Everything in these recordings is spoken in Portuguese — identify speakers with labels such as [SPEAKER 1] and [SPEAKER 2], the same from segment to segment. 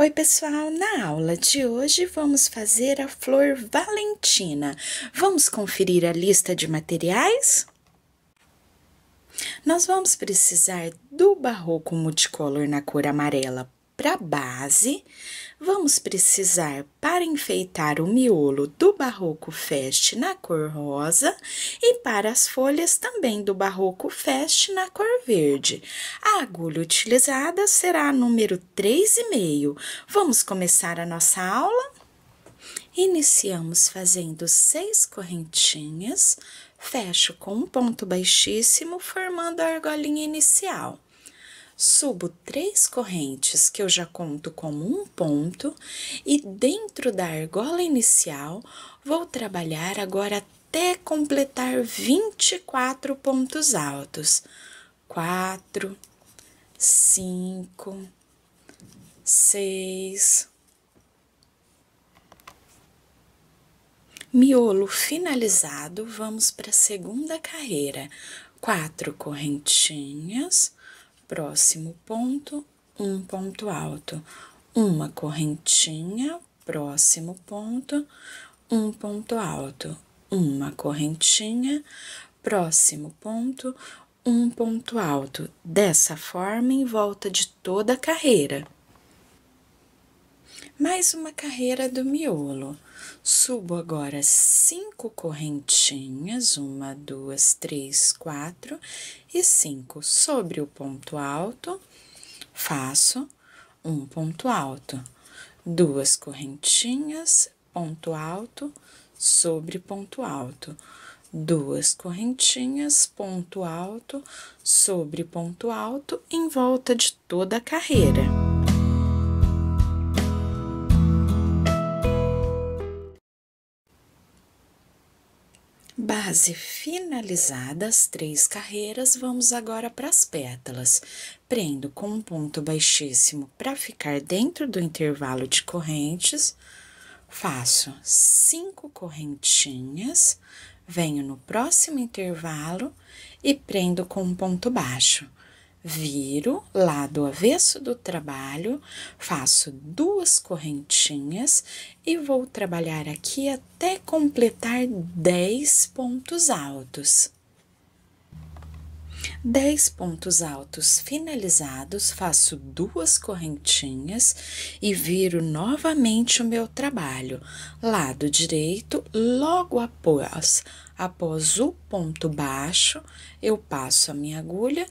[SPEAKER 1] Oi, pessoal! Na aula de hoje vamos fazer a flor valentina. Vamos conferir a lista de materiais? Nós vamos precisar do barroco multicolor na cor amarela para base, vamos precisar para enfeitar o miolo do Barroco Fest na cor rosa e para as folhas também do Barroco Fest na cor verde. A agulha utilizada será a número 3,5. Vamos começar a nossa aula? Iniciamos fazendo seis correntinhas, fecho com um ponto baixíssimo, formando a argolinha inicial subo três correntes que eu já conto como um ponto e dentro da argola inicial vou trabalhar agora até completar 24 pontos altos. 4, 5, 6. Miolo finalizado, vamos para a segunda carreira. Quatro correntinhas Próximo ponto, um ponto alto. Uma correntinha, próximo ponto, um ponto alto. Uma correntinha, próximo ponto, um ponto alto. Dessa forma, em volta de toda a carreira mais uma carreira do miolo. Subo agora cinco correntinhas, uma, duas, três, quatro e cinco. Sobre o ponto alto, faço um ponto alto, duas correntinhas, ponto alto, sobre ponto alto, duas correntinhas, ponto alto, sobre ponto alto, em volta de toda a carreira. Quase finalizadas três carreiras, vamos agora para as pétalas. Prendo com um ponto baixíssimo para ficar dentro do intervalo de correntes. Faço cinco correntinhas, venho no próximo intervalo e prendo com um ponto baixo viro lado avesso do trabalho, faço duas correntinhas e vou trabalhar aqui até completar 10 pontos altos. 10 pontos altos finalizados, faço duas correntinhas e viro novamente o meu trabalho. Lado direito, logo após, após o ponto baixo, eu passo a minha agulha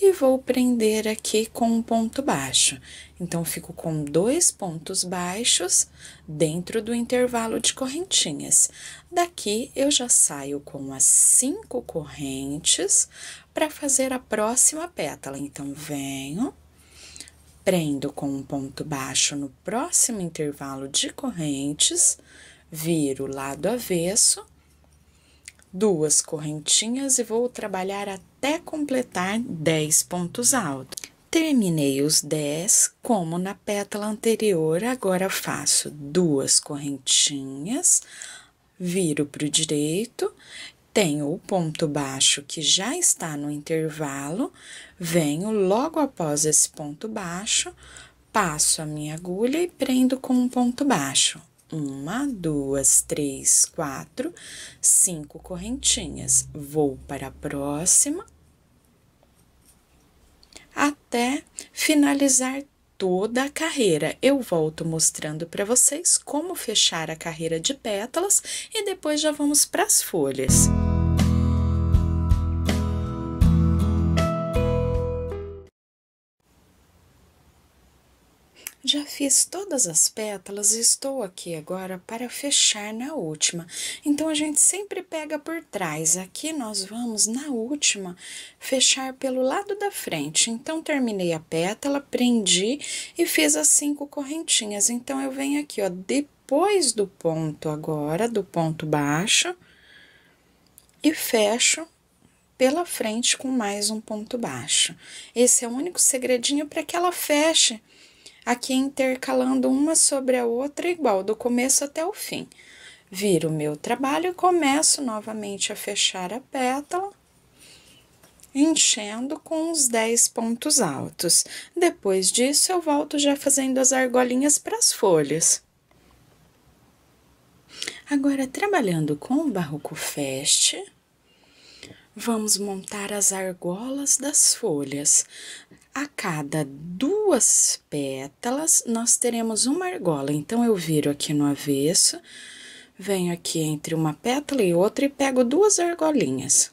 [SPEAKER 1] e vou prender aqui com um ponto baixo. Então, fico com dois pontos baixos dentro do intervalo de correntinhas. Daqui, eu já saio com as cinco correntes para fazer a próxima pétala. Então, venho, prendo com um ponto baixo no próximo intervalo de correntes, viro lado avesso duas correntinhas e vou trabalhar até completar 10 pontos altos. Terminei os 10, como na pétala anterior, agora faço duas correntinhas, viro para o direito, tenho o ponto baixo que já está no intervalo, venho logo após esse ponto baixo, passo a minha agulha e prendo com um ponto baixo. Uma, duas, três, quatro, cinco correntinhas. Vou para a próxima até finalizar toda a carreira. Eu volto mostrando para vocês como fechar a carreira de pétalas e depois já vamos para as folhas. Fiz todas as pétalas e estou aqui agora para fechar na última. Então, a gente sempre pega por trás. Aqui, nós vamos, na última, fechar pelo lado da frente. Então, terminei a pétala, prendi e fiz as cinco correntinhas. Então, eu venho aqui, ó, depois do ponto agora, do ponto baixo, e fecho pela frente com mais um ponto baixo. Esse é o único segredinho para que ela feche aqui é intercalando uma sobre a outra igual, do começo até o fim. Viro o meu trabalho e começo novamente a fechar a pétala, enchendo com os 10 pontos altos. Depois disso, eu volto já fazendo as argolinhas para as folhas. Agora, trabalhando com o barroco fest, vamos montar as argolas das folhas a cada duas pétalas, nós teremos uma argola. Então, eu viro aqui no avesso, venho aqui entre uma pétala e outra e pego duas argolinhas.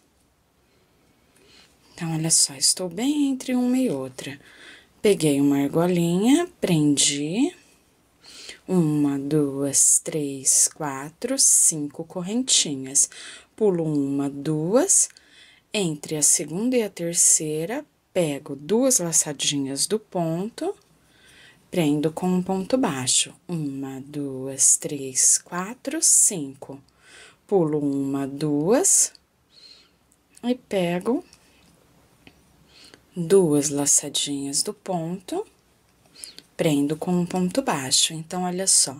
[SPEAKER 1] Então, olha só, estou bem entre uma e outra. Peguei uma argolinha, prendi. Uma, duas, três, quatro, cinco correntinhas. Pulo uma, duas, entre a segunda e a terceira, pego duas laçadinhas do ponto, prendo com um ponto baixo. Uma, duas, três, quatro, cinco. Pulo uma, duas, e pego duas laçadinhas do ponto, prendo com um ponto baixo. Então, olha só,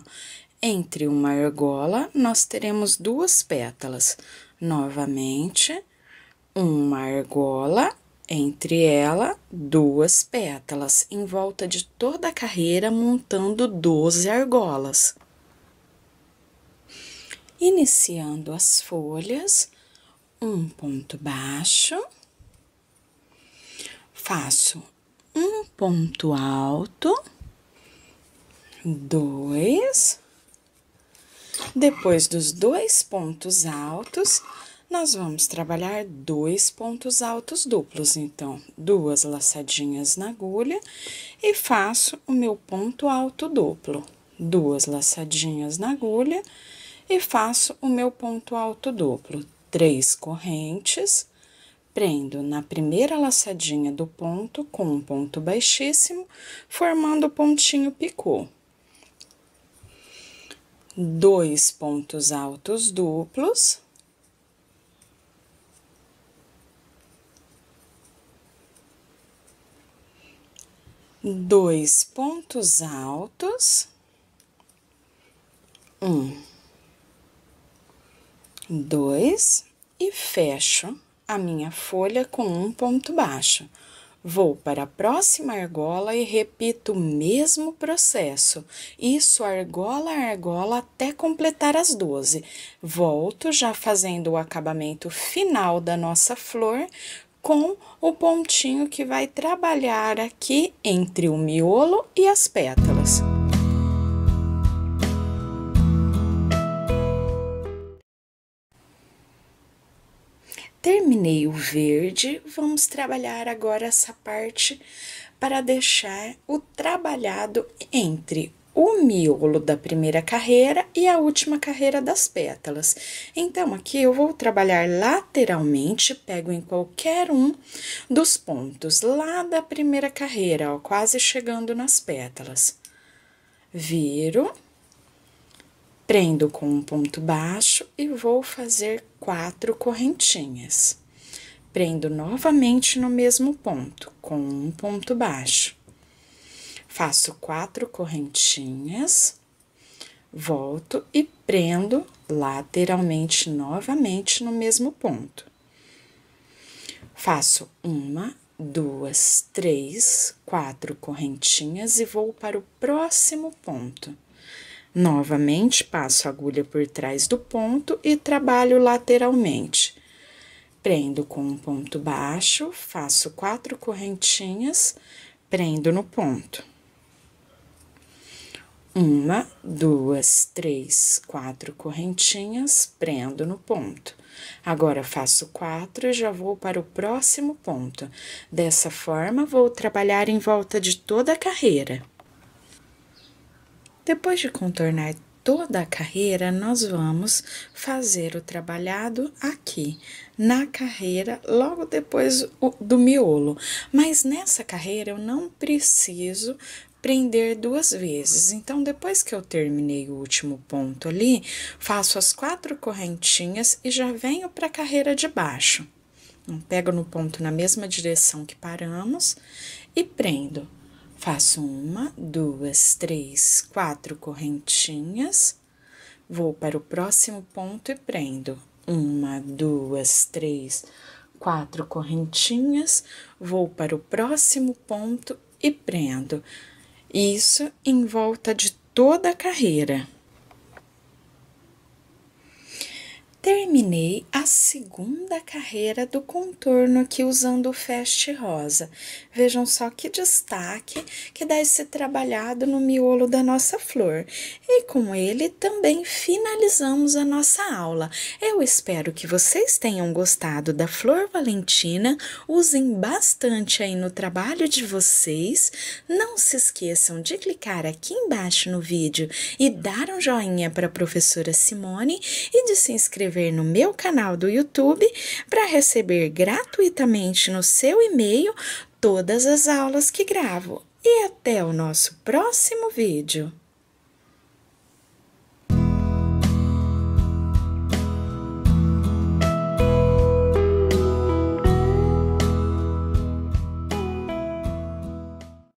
[SPEAKER 1] entre uma argola, nós teremos duas pétalas. Novamente, uma argola entre ela, duas pétalas em volta de toda a carreira, montando doze argolas. Iniciando as folhas, um ponto baixo, faço um ponto alto, dois, depois dos dois pontos altos, nós vamos trabalhar dois pontos altos duplos, então, duas laçadinhas na agulha e faço o meu ponto alto duplo. Duas laçadinhas na agulha e faço o meu ponto alto duplo. Três correntes, prendo na primeira laçadinha do ponto com um ponto baixíssimo, formando o pontinho picô. Dois pontos altos duplos dois pontos altos, um, dois, e fecho a minha folha com um ponto baixo. Vou para a próxima argola e repito o mesmo processo. Isso argola a argola até completar as 12. Volto já fazendo o acabamento final da nossa flor com o pontinho que vai trabalhar aqui entre o miolo e as pétalas. Terminei o verde, vamos trabalhar agora essa parte para deixar o trabalhado entre o miolo da primeira carreira e a última carreira das pétalas. Então, aqui eu vou trabalhar lateralmente, pego em qualquer um dos pontos lá da primeira carreira, ó, quase chegando nas pétalas. Viro, prendo com um ponto baixo e vou fazer quatro correntinhas. Prendo novamente no mesmo ponto, com um ponto baixo Faço quatro correntinhas, volto e prendo lateralmente novamente no mesmo ponto. Faço uma, duas, três, quatro correntinhas e vou para o próximo ponto. Novamente, passo a agulha por trás do ponto e trabalho lateralmente. Prendo com um ponto baixo, faço quatro correntinhas, prendo no ponto. Uma, duas, três, quatro correntinhas, prendo no ponto. Agora, faço quatro e já vou para o próximo ponto. Dessa forma, vou trabalhar em volta de toda a carreira. Depois de contornar toda a carreira, nós vamos fazer o trabalhado aqui, na carreira, logo depois do miolo. Mas nessa carreira, eu não preciso prender duas vezes. Então, depois que eu terminei o último ponto ali, faço as quatro correntinhas e já venho para a carreira de baixo. Então, pego no ponto na mesma direção que paramos e prendo. Faço uma, duas, três, quatro correntinhas, vou para o próximo ponto e prendo. Uma, duas, três, quatro correntinhas, vou para o próximo ponto e prendo. Isso em volta de toda a carreira. Terminei a segunda carreira do contorno aqui usando o Fast Rosa. Vejam só que destaque que dá esse trabalhado no miolo da nossa flor. E com ele também finalizamos a nossa aula. Eu espero que vocês tenham gostado da Flor Valentina. Usem bastante aí no trabalho de vocês. Não se esqueçam de clicar aqui embaixo no vídeo e dar um joinha para a professora Simone e de se inscrever inscrever no meu canal do YouTube para receber gratuitamente no seu e-mail todas as aulas que gravo. E até o nosso próximo vídeo!